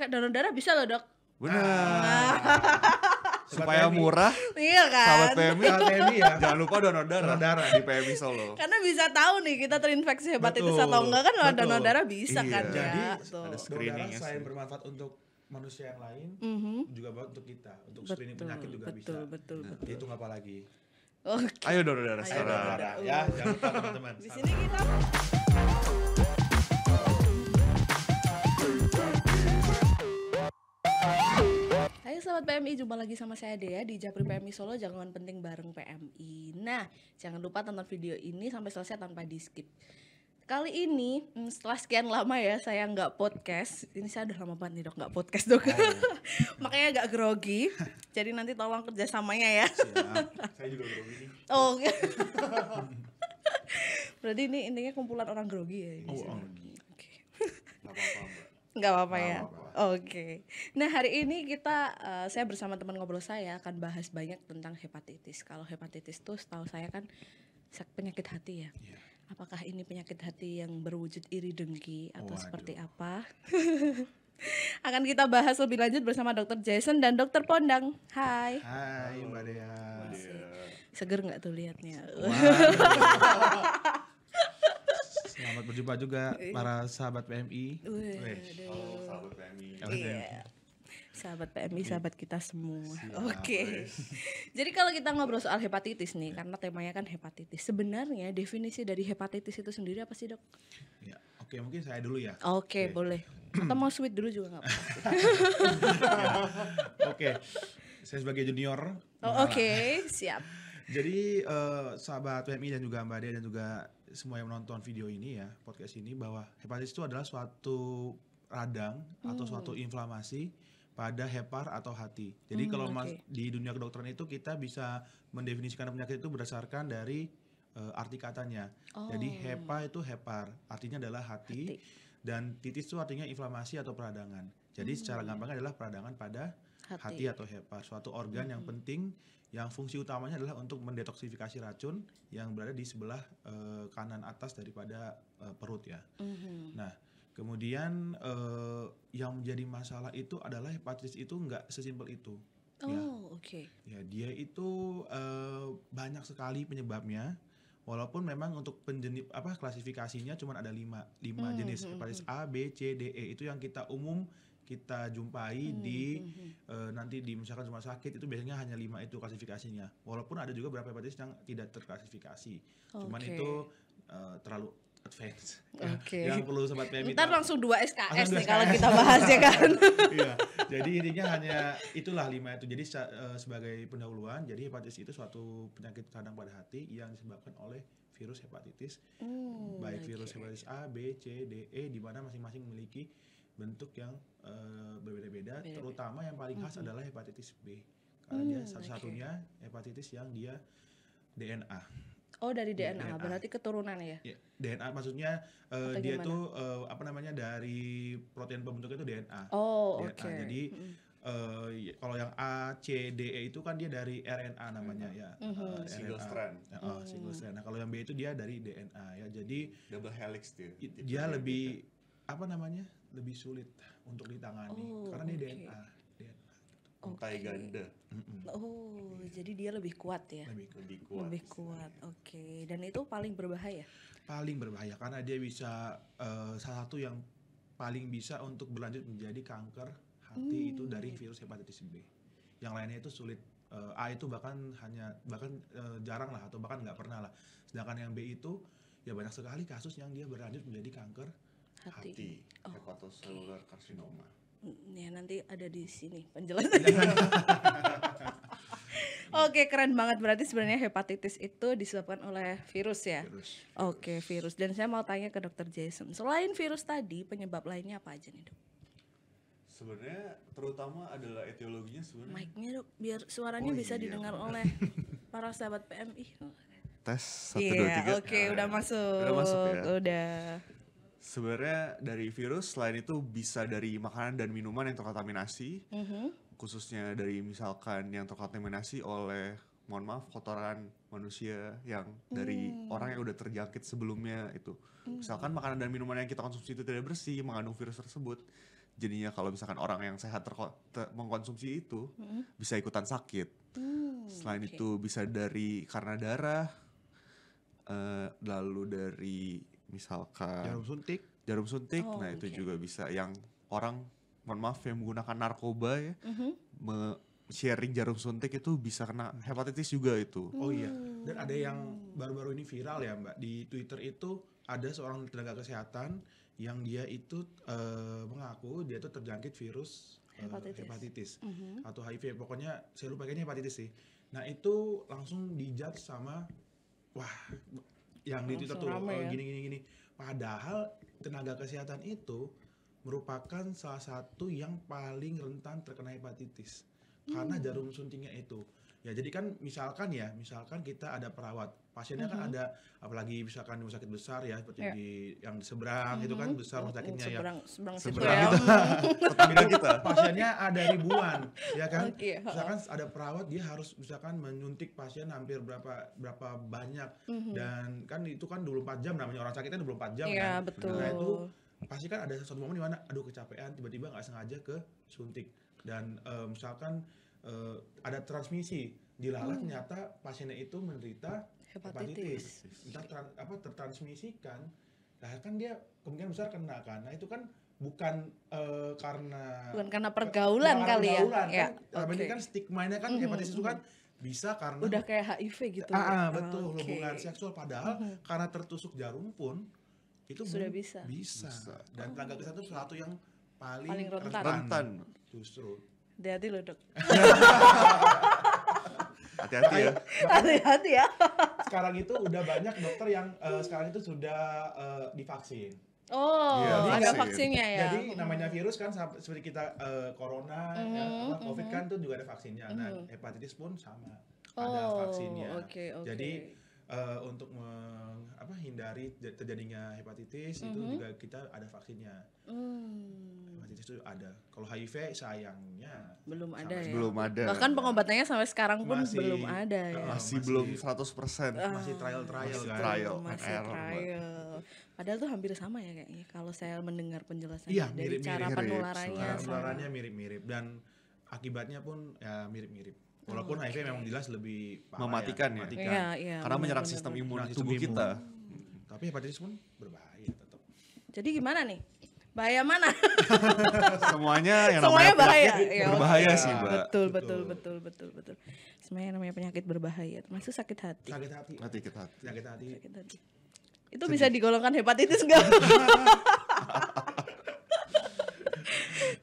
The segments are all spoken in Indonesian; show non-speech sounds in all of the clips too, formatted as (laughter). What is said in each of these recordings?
pakai donor darah bisa loh dok benar ah. (laughs) supaya murah iya kan sahabat PMI, sahabat PMI ya. jangan lupa donor darah darah di PMI Solo karena bisa tahu nih kita terinfeksi hepatitis atau enggak kan betul. donor darah bisa iya. kan jadi iya, Tuh. ada screening darah selain bermanfaat untuk manusia yang lain mm -hmm. juga buat untuk kita untuk betul, screening penyakit juga betul, bisa betul nah, betul itu apa lagi Okay. Ayo donor darah sekarang. ya, uh. jangan lupa teman-teman. Di sini kita sahabat PMI, jumpa lagi sama saya Dea di Japri PMI Solo Jangan Penting Bareng PMI. Nah, jangan lupa tonton video ini sampai selesai tanpa di skip. Kali ini hmm, setelah sekian lama ya saya nggak podcast, ini saya udah lama banget nih dok nggak podcast dok, (laughs) makanya agak grogi. Jadi nanti tolong kerjasamanya ya. Saya juga grogi nih. Oh. (laughs) Iya. Berarti ini intinya kumpulan orang grogi ya. Oh, grogi. Oh. Oke. Okay nggak apa-apa ya oke okay. nah hari ini kita uh, saya bersama teman ngobrol saya ya, akan bahas banyak tentang hepatitis kalau hepatitis itu setahu saya kan penyakit hati ya yeah. apakah ini penyakit hati yang berwujud iri dengki atau oh, seperti aduh. apa (laughs) akan kita bahas lebih lanjut bersama dokter Jason dan dokter Pondang hai hai mbak Dea seger nggak tuh liatnya wow. (laughs) Selamat berjumpa juga iya. para sahabat PMI. Oh, sahabat PMI. Iya, iya. Sahabat PMI, sahabat kita semua. Oke. Okay. (laughs) Jadi kalau kita ngobrol soal hepatitis nih, karena temanya kan hepatitis. Sebenarnya definisi dari hepatitis itu sendiri apa sih dok? Ya, oke okay, mungkin saya dulu ya. Oke okay, okay. boleh. Atau mau sweet dulu juga nggak apa-apa. (laughs) oke, okay. saya sebagai junior. Oh, oke, okay. siap. Jadi uh, sahabat PMI dan juga Mbak Dea dan juga semua yang menonton video ini ya, podcast ini bahwa hepatitis itu adalah suatu radang hmm. atau suatu inflamasi pada hepar atau hati. Jadi hmm, kalau okay. di dunia kedokteran itu kita bisa mendefinisikan penyakit itu berdasarkan dari uh, arti katanya. Oh. Jadi hepa itu hepar, artinya adalah hati, hati dan titis itu artinya inflamasi atau peradangan. Jadi hmm. secara iya. gampangnya adalah peradangan pada hati, hati atau hepa, suatu organ hmm. yang penting yang fungsi utamanya adalah untuk mendetoksifikasi racun yang berada di sebelah uh, kanan atas daripada uh, perut ya. Hmm. Nah, kemudian uh, yang menjadi masalah itu adalah hepatitis itu nggak sesimpel itu. Ya. Oh, ya. oke. Okay. Ya, dia itu uh, banyak sekali penyebabnya. Walaupun memang untuk penjenis apa klasifikasinya cuma ada lima lima hmm, jenis hepatitis A, B, C, D, E itu yang kita umum kita jumpai hmm, di Uh, nanti di misalkan rumah sakit itu biasanya hanya lima itu klasifikasinya. Walaupun ada juga beberapa hepatitis yang tidak terklasifikasi. Okay. Cuman itu uh, terlalu advance. Okay. (laughs) Yang perlu sobat PM Ntar langsung dua SKS langsung nih SKS. kalau kita bahas ya kan. (laughs) iya. Jadi intinya hanya itulah lima itu. Jadi uh, sebagai pendahuluan, jadi hepatitis itu suatu penyakit kadang pada hati yang disebabkan oleh virus hepatitis. Hmm, baik okay. virus hepatitis A, B, C, D, E di mana masing-masing memiliki bentuk yang uh, berbeda-beda, terutama yang paling khas mm-hmm. adalah hepatitis B karena mm, dia hmm, satu-satunya okay. hepatitis yang dia DNA. Oh dari DNA, DNA. berarti keturunan ya? DNA iya, maksudnya uh, dia itu uh, eh, apa namanya dari protein pembentuknya itu DNA. Oh oke. Okay. Jadi hmm. uh, kalau yang A, C, D, E itu kan dia dari RNA namanya hmm. ya. Uh, single strand. Uh, oh, single strand. Nah kalau yang B itu dia dari DNA ya. Jadi double helix dia. Dia, dia lebih ya. apa namanya lebih sulit untuk ditangani oh, karena ini okay. DNA, DNA gitu. okay. ganda. Oh, iya. jadi dia lebih kuat ya? Lebih, lebih kuat. Lebih kuat. Oke. Okay. Dan itu paling berbahaya? Paling berbahaya karena dia bisa uh, salah satu yang paling bisa untuk berlanjut menjadi kanker hati hmm. itu dari virus hepatitis B. Yang lainnya itu sulit uh, A itu bahkan hanya bahkan uh, jarang lah atau bahkan nggak pernah lah. Sedangkan yang B itu ya banyak sekali kasus yang dia berlanjut menjadi kanker hati, hati. Oh, hepatoselular okay. karsinoma. Mm, ya nanti ada di sini penjelasan. (laughs) Oke, okay, keren banget berarti sebenarnya hepatitis itu disebabkan oleh virus ya. Virus. Oke, okay, virus. Dan saya mau tanya ke dokter Jason, selain virus tadi, penyebab lainnya apa aja nih, Dok? Sebenarnya terutama adalah etiologinya sebenarnya. Mic-nya, Dok, biar suaranya oh, bisa iya, iya. didengar iya. (laughs) oleh para sahabat PMI. Tes 1 dua 2 iya, Oke, udah nah, masuk. Udah masuk ya. Udah sebenarnya dari virus selain itu bisa dari makanan dan minuman yang terkontaminasi mm -hmm. khususnya dari misalkan yang terkontaminasi oleh mohon maaf kotoran manusia yang dari mm. orang yang udah terjangkit sebelumnya itu mm. misalkan makanan dan minuman yang kita konsumsi itu tidak bersih mengandung virus tersebut jadinya kalau misalkan orang yang sehat ter mengkonsumsi itu mm. bisa ikutan sakit mm, selain okay. itu bisa dari karena darah uh, lalu dari misalkan jarum suntik jarum suntik oh, nah okay. itu juga bisa yang orang mohon maaf yang menggunakan narkoba ya mm -hmm. sharing jarum suntik itu bisa kena hepatitis juga itu oh iya hmm. dan ada yang baru-baru ini viral ya mbak di twitter itu ada seorang tenaga kesehatan yang dia itu uh, mengaku dia itu terjangkit virus uh, hepatitis, mm atau HIV pokoknya saya lupa kayaknya hepatitis sih nah itu langsung dijudge sama wah yang di Twitter tuh oh, ya. gini gini gini. Padahal tenaga kesehatan itu merupakan salah satu yang paling rentan terkena hepatitis hmm. karena jarum suntingnya itu. Ya, jadi kan misalkan ya, misalkan kita ada perawat, pasiennya mm -hmm. kan mm-hmm. ada apalagi misalkan rumah sakit besar ya seperti yeah. di yang di seberang mm -hmm. itu kan mm-hmm. besar rumah sakitnya ya. Seberang seberang kita. Tetangga ya. gitu. (laughs) kita. Pasiennya ada ribuan, ya kan? Okay, oh, iya, misalkan ada perawat dia harus misalkan menyuntik pasien hampir berapa berapa banyak mm -hmm. dan kan itu kan 24 jam namanya orang sakitnya 24 jam yeah, kan. Betul. Nah, itu pasti kan ada satu momen di mana aduh kecapean tiba-tiba nggak sengaja ke suntik dan uh, misalkan uh, ada transmisi dilalat hmm. ternyata pasiennya itu menderita hepatitis, hepatitis. apa tertransmisikan nah kan dia kemungkinan besar kena kan nah itu kan bukan uh, karena bukan karena pergaulan ke, kali ya. pergaulan, ya kan, ya okay. kan nya kan mm -hmm. hepatitis itu hmm, kan hmm. bisa karena udah kayak HIV gitu ah, ah betul okay. hubungan seksual padahal mm -hmm. karena tertusuk jarum pun itu sudah bisa bisa, bisa. dan oh. tenaga kesehatan itu satu yang paling, paling rentan. rentan justru Hati-hati loh dok. (laughs) Hati-hati ya. Hati-hati ya. sekarang itu udah banyak dokter yang uh, sekarang itu sudah uh, divaksin. Oh, ya, ada vaksin. vaksinnya ya. Jadi namanya virus kan seperti kita uh, corona, -hmm, ya, mhm, mhm. covid -hmm. kan tuh juga ada vaksinnya. Nah, mhm. hepatitis pun sama. Oh, ada vaksinnya. Okay, okay. Jadi uh, untuk menghindari terjadinya hepatitis mm -hmm. itu mm-hmm. juga kita ada vaksinnya. Mm. Hepatitis itu ada. Kalau HIV sayangnya belum ada ya. Belum ada. Bahkan pengobatannya sampai sekarang pun masih, belum ada ya. Eh, masih, masih belum 100%. persen. Ah. masih trial-trial kan. Trial, masih error, trial. Padahal tuh hampir sama ya kayaknya kalau saya mendengar penjelasannya ya, dari mirip, cara mirip, penularannya. Penularannya mirip-mirip dan akibatnya pun ya mirip-mirip Walaupun HIV memang jelas lebih ya, mematikan ya, mematikan. ya, ya karena bener, menyerang sistem imun nah, tubuh imun. kita. Hmm. Tapi hepatitis pun berbahaya tetap. Jadi gimana nih? Bahaya mana? (laughs) Semuanya yang Semuanya bahaya. Ya, berbahaya ya, sih, Mbak. Betul, betul, betul, betul, betul. Semuanya namanya penyakit berbahaya, termasuk sakit hati. Sakit hati. sakit hati. Sakit hati. Sakit hati. Itu Sedih. bisa digolongkan hepatitis enggak? (laughs)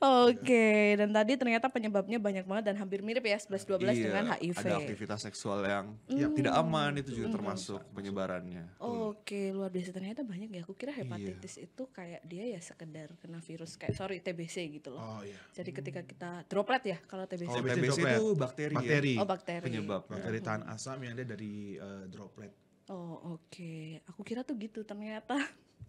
Oke, okay. dan tadi ternyata penyebabnya banyak banget dan hampir mirip ya 11 12 iya, dengan HIV. Ada aktivitas seksual yang mm. tidak aman itu juga mm. termasuk penyebarannya. Oh, Oke, okay. luar biasa ternyata banyak ya. Aku kira iya. hepatitis iya. itu kayak dia ya sekedar kena virus kayak sorry TBC gitu loh. Oh iya. Jadi hmm. ketika kita droplet ya kalau TBC. Oh, TBC, TBC itu bakteri. Ya? Bakteri. Ya? Oh, bakteri. Penyebab. Bakteri tahan asam yang ada dari uh, droplet. Oh, oke. Okay. Aku kira tuh gitu ternyata.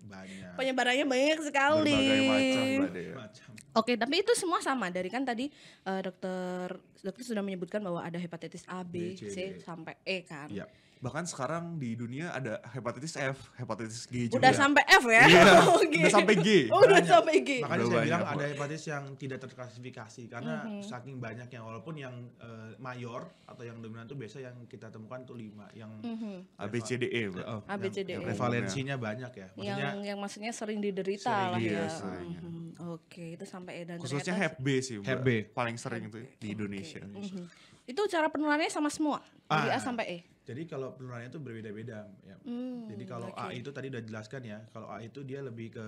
Banyak. Penyebarannya banyak sekali. Macam, macam. Oke, tapi itu semua sama dari kan tadi uh, dokter dokter sudah menyebutkan bahwa ada hepatitis A, B, C, C sampai E kan. Ya. Bahkan sekarang di dunia ada hepatitis F, hepatitis G juga. Udah sampai F ya? Yeah. (laughs) okay. Udah sampai G. Oh, (laughs) udah sampai G. Makanya saya bilang ada hepatitis yang tidak terklasifikasi karena mm -hmm. saking banyaknya walaupun yang uh, mayor atau yang dominan itu biasa yang kita temukan tuh lima, yang mm -hmm. A B C D E. Oh, A B C D E. Prevalensinya banyak ya. Maksudnya yang iya. yang maksudnya sering diderita sering, lah iya, ya. Iya. Mm-hmm. Oke, okay, itu sampai edan. Khususnya Hep B sih, Hep B paling sering itu itu di Indonesia. Okay. Mm-hmm. Itu cara penularannya sama semua ah. dari A sampai E. Jadi kalau penularannya itu berbeda-beda ya. Mm, jadi kalau okay. A itu tadi udah jelaskan ya, kalau A itu dia lebih ke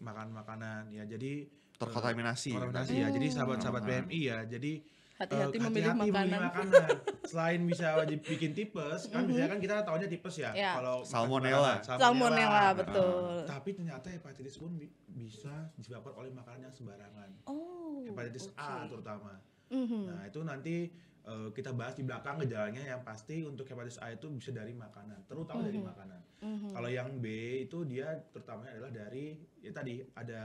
makan makanan ya. Jadi terkontaminasi. Eh, terkontaminasi ya. Jadi sahabat-sahabat BMI ya. Jadi hati-hati uh, eh, memilih, hati makanan. memilih makanan. Selain bisa wajib bikin tipes, kan mm -hmm. biasanya kan kita tahunya tipes ya. Yeah. Kalau salmonella. salmonella. Nah. betul. Uh, tapi ternyata hepatitis pun bisa disebabkan oleh makanan yang sembarangan. Oh. Hepatitis okay. A terutama. Mm -hmm. Nah, itu nanti uh, kita bahas di belakang gejalanya yang pasti untuk hepatitis A itu bisa dari makanan, terutama mm -hmm. dari mm-hmm. makanan. Mm -hmm. Kalau yang B itu dia terutamanya adalah dari ya tadi ada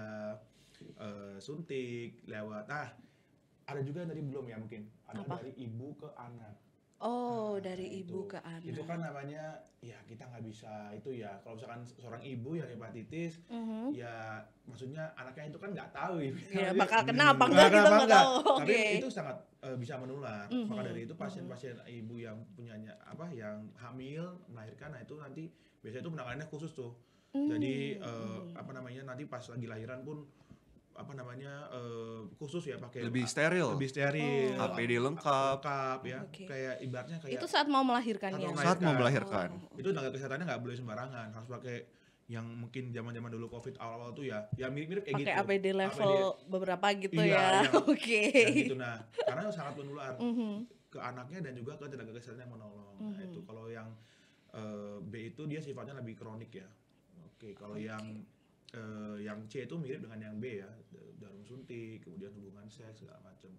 uh, suntik lewat nah ada juga yang tadi belum ya mungkin ada Apa? dari ibu ke anak Oh, nah, dari itu. ibu ke anak. Itu kan namanya, ya kita nggak bisa itu ya. Kalau misalkan seorang ibu yang hepatitis, mm -hmm. ya maksudnya anaknya itu kan nggak tahu. Ya, bakal (laughs) kena apa enggak kita nggak tahu. Tapi okay. itu sangat uh, bisa menular. Mm -hmm. Maka mhm, dari itu mhm. pasien-pasien mm -hmm. ibu yang punya apa, yang hamil melahirkan, nah itu nanti biasanya itu penanganannya khusus tuh. Mm Jadi uh, apa namanya nanti pas lagi lahiran pun apa namanya uh, khusus ya pakai lebih steril lebih steril oh. APD lengkap lengkap ya okay. kayak ibaratnya kayak itu saat mau melahirkan saat ya melahirkan. saat mau melahirkan oh. itu tenaga kesehatannya nggak boleh sembarangan harus pakai yang mungkin zaman zaman dulu covid awal awal tuh ya ya mirip mirip kayak pake gitu pakai APD level APD, beberapa gitu iya, ya (laughs) oke okay. gitu nah karena sangat menular mm -hmm. ke anaknya dan juga ke tenaga kesehatan yang menolong mm -hmm. nah mhm. itu kalau yang uh, B itu dia sifatnya lebih kronik ya oke okay, kalau okay. yang uh, yang C itu mirip dengan yang B ya jarum suntik kemudian hubungan seks segala macam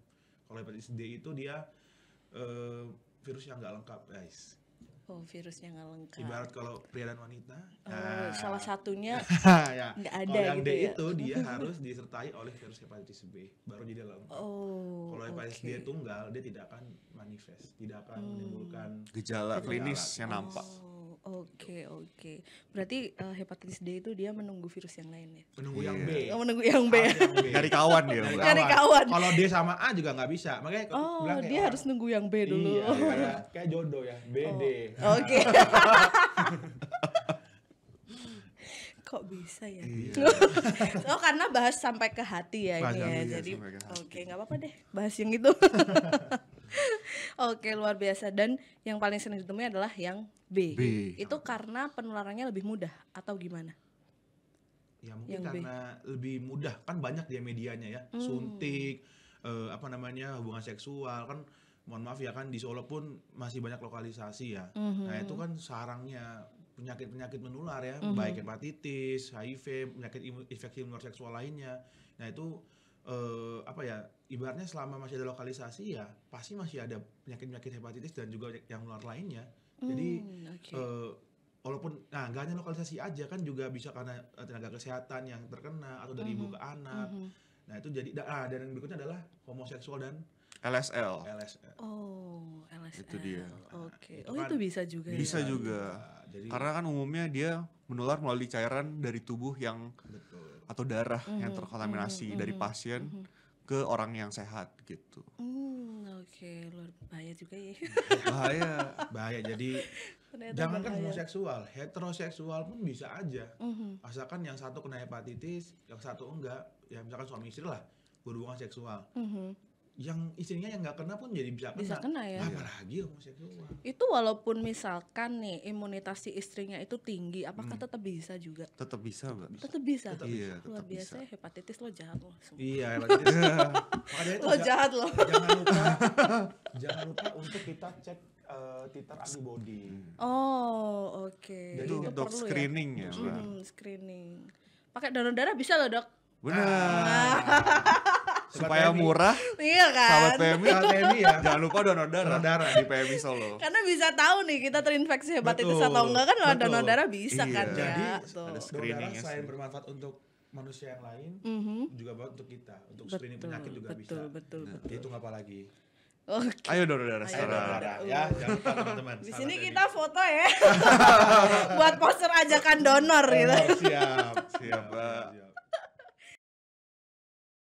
kalau hepatitis D itu dia uh, virus yang nggak lengkap guys Oh yang nggak lengkap. Ibarat kalau pria dan wanita. Oh, nah, salah satunya (laughs) ya. nggak ya. ada. Kalau gitu yang gitu D ya? itu dia (laughs) harus disertai oleh virus hepatitis B baru jadi lengkap. Oh. Kalau hepatitis okay. D tunggal dia tidak akan manifest, tidak akan hmm. menimbulkan gejala klinis yang nampak. Oh Oke, okay, oke. Okay. Berarti uh, hepatitis D itu dia menunggu virus yang lain ya. Menunggu yeah. yang B. Oh, menunggu yang B. Ah, Dari kawan dia. Dari kawan. kawan. Kalau D sama A juga nggak bisa. Makanya oh, bilang dia orang, harus nunggu yang B dulu. Iya, kayak, iya. (laughs) kayak jodoh ya, B oh. D. Oke. Okay. (laughs) kok bisa ya? Iya. (laughs) oh karena bahas sampai ke hati ya bahas ini ya. Jadi oke okay, nggak apa-apa deh bahas yang itu. Oke, luar biasa. Dan yang paling sering ditemui adalah yang B. B. Itu karena penularannya lebih mudah atau gimana? Ya mungkin yang karena B. lebih mudah kan banyak dia ya medianya ya. Hmm. Suntik, eh, apa namanya? hubungan seksual kan mohon maaf ya kan di Solo pun masih banyak lokalisasi ya. hmm Nah, itu kan sarangnya penyakit-penyakit menular ya, hmm baik hepatitis, HIV, penyakit infeksi menular seksual lainnya. Nah, itu uh, apa ya ibaratnya selama masih ada lokalisasi ya pasti masih ada penyakit-penyakit hepatitis dan juga yang luar lainnya. Jadi mm, okay. uh, eh, walaupun nah gak hanya lokalisasi aja kan juga bisa karena eh, tenaga kesehatan yang terkena atau dari mm -hmm. ibu ke anak. Mm -hmm. Nah itu jadi nah dan yang berikutnya adalah homoseksual dan LSL. LSL. Oh, LSL. Itu dia. Oke. Okay. oh, kan itu bisa juga. Bisa ya? juga. Iya, jadi, Karena kan umumnya dia menular melalui cairan dari tubuh yang Betul. atau darah mm-hmm. yang terkontaminasi mm-hmm. dari mm-hmm. pasien mm-hmm. ke orang yang sehat gitu. Mm, Oke, okay. luar bahaya juga ya. (laughs) bahaya, (laughs) bahaya. Jadi jangan kan bahaya. homoseksual, heteroseksual pun bisa aja. Mm-hmm. Asalkan yang satu kena hepatitis, yang satu enggak. Ya misalkan suami istri lah berhubungan seksual. Mm-hmm yang istrinya yang nggak kena pun jadi bisa kena. Bisa kena ya. Apalagi homoseksual. Itu walaupun misalkan nih imunitas si istrinya itu tinggi, apakah hmm. tetap bisa juga? Tetap bisa, Mbak. Tetap bisa. Tetap iya, tetap Luar biasa bisa. Ya, hepatitis lo jahat lo. Sumpah. Iya, (laughs) hepatitis. Iya. itu lo jahat lo. Jangan lupa (laughs) jangan lupa untuk kita cek uh, titer antibody. Hmm. Oh, oke. Okay. Jadi itu dok ya. screening ya, ya Mbak. Hmm, screening. Pakai donor darah bisa loh, Dok. Benar. Ah. (laughs) supaya PMI. murah. Iya kan? Sahabat PMI, sahabat PMI ya. Jangan lupa donor darah. Donor darah di PMI Solo. Karena bisa tahu nih kita terinfeksi hepatitis itu atau enggak kan betul. donor darah bisa iya. kan Jadi, ya. Jadi ada screening darah Selain bermanfaat untuk manusia yang lain, mm -hmm. juga buat untuk kita, untuk betul, screening penyakit juga betul, bisa. Betul, nah, betul, Itu apa lagi? Oke. Okay. Ayo donor darah sekarang. ya, uh. jangan lupa teman-teman. Di sini kita ini. foto ya. (laughs) buat poster ajakan donor oh, gitu. Siap, siap. siap. siap.